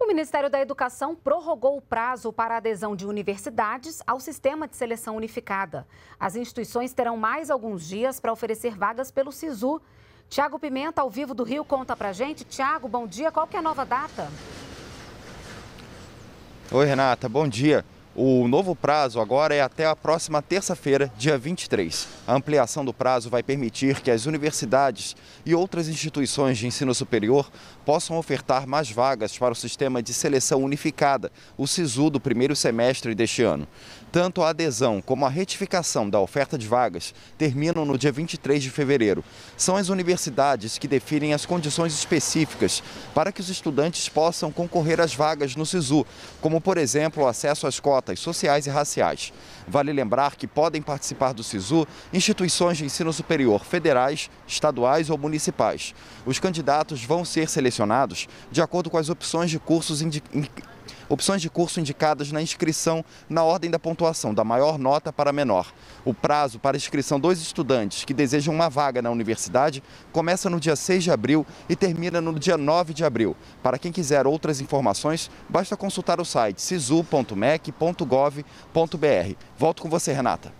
O Ministério da Educação prorrogou o prazo para a adesão de universidades ao sistema de seleção unificada. As instituições terão mais alguns dias para oferecer vagas pelo SISU. Tiago Pimenta, ao vivo do Rio, conta pra gente. Tiago, bom dia. Qual que é a nova data? Oi, Renata. Bom dia. O novo prazo agora é até a próxima terça-feira, dia 23. A ampliação do prazo vai permitir que as universidades e outras instituições de ensino superior possam ofertar mais vagas para o sistema de seleção unificada, o SISU, do primeiro semestre deste ano. Tanto a adesão como a retificação da oferta de vagas terminam no dia 23 de fevereiro. São as universidades que definem as condições específicas para que os estudantes possam concorrer às vagas no SISU, como, por exemplo, o acesso às cotas pautas sociais e raciais. Vale lembrar que podem participar do SISU instituições de ensino superior federais, estaduais ou municipais. Os candidatos vão ser selecionados de acordo com as opções de cursos indicados opções de curso indicadas na inscrição na ordem da pontuação, da maior nota para a menor. O prazo para inscrição dos estudantes que desejam uma vaga na universidade começa no dia 6 de abril e termina no dia 9 de abril. Para quem quiser outras informações, basta consultar o site sisu.mec.gov.br. Volto com você, Renata.